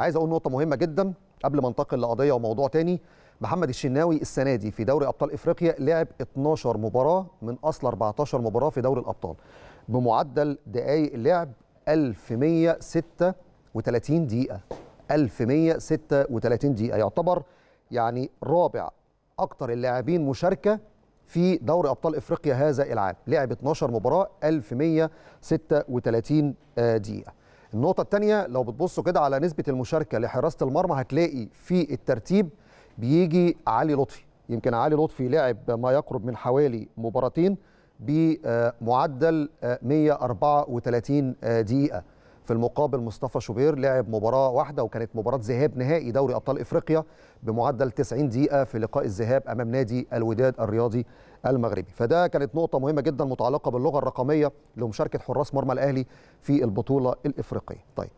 عايز اقول نقطه مهمه جدا قبل ما انتقل لقضيه وموضوع تاني محمد الشناوي السنه دي في دوري ابطال افريقيا لعب 12 مباراه من اصل 14 مباراه في دوري الابطال بمعدل دقائق لعب 1136 دقيقه 1136 دقيقه يعتبر يعني رابع اكتر اللاعبين مشاركه في دوري ابطال افريقيا هذا العام لعب 12 مباراه 1136 آه، دقيقه النقطه الثانيه لو بتبصوا كده على نسبه المشاركه لحراسه المرمى هتلاقي في الترتيب بيجي علي لطفي يمكن علي لطفي لعب ما يقرب من حوالي مباراتين بمعدل 134 آه، آه، دقيقه في المقابل مصطفى شوبير لعب مباراه واحده وكانت مباراه ذهاب نهائي دوري ابطال افريقيا بمعدل 90 دقيقه في لقاء الذهاب امام نادي الوداد الرياضي المغربي فده كانت نقطه مهمه جدا متعلقه باللغه الرقميه لمشاركه حراس مرمى الاهلي في البطوله الافريقيه طيب